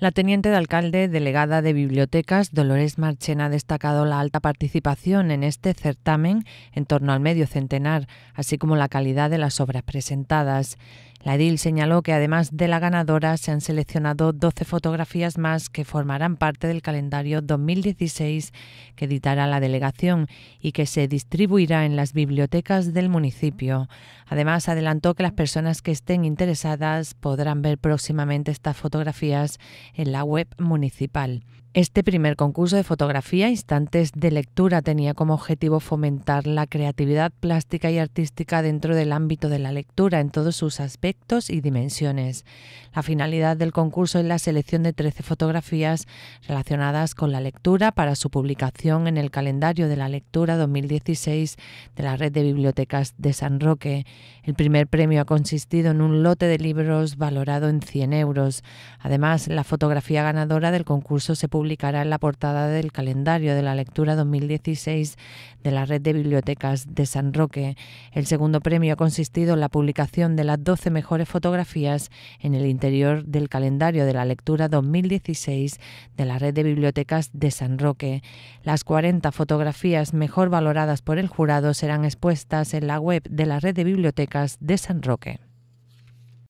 La teniente de alcalde delegada de bibliotecas, Dolores Marchena, ha destacado la alta participación en este certamen, en torno al medio centenar, así como la calidad de las obras presentadas. La DIL señaló que además de la ganadora se han seleccionado 12 fotografías más que formarán parte del calendario 2016 que editará la delegación y que se distribuirá en las bibliotecas del municipio. Además, adelantó que las personas que estén interesadas podrán ver próximamente estas fotografías en la web municipal. Este primer concurso de fotografía, Instantes de Lectura, tenía como objetivo fomentar la creatividad plástica y artística dentro del ámbito de la lectura en todos sus aspectos y dimensiones. La finalidad del concurso es la selección de 13 fotografías relacionadas con la lectura para su publicación en el calendario de la lectura 2016 de la Red de Bibliotecas de San Roque. El primer premio ha consistido en un lote de libros valorado en 100 euros. Además, la fotografía ganadora del concurso se publicará en la portada del calendario de la lectura 2016 de la Red de Bibliotecas de San Roque. El segundo premio ha consistido en la publicación de las 12 mejores fotografías en el interior del calendario de la lectura 2016 de la Red de Bibliotecas de San Roque. Las 40 fotografías mejor valoradas por el jurado serán expuestas en la web de la Red de Bibliotecas de San Roque.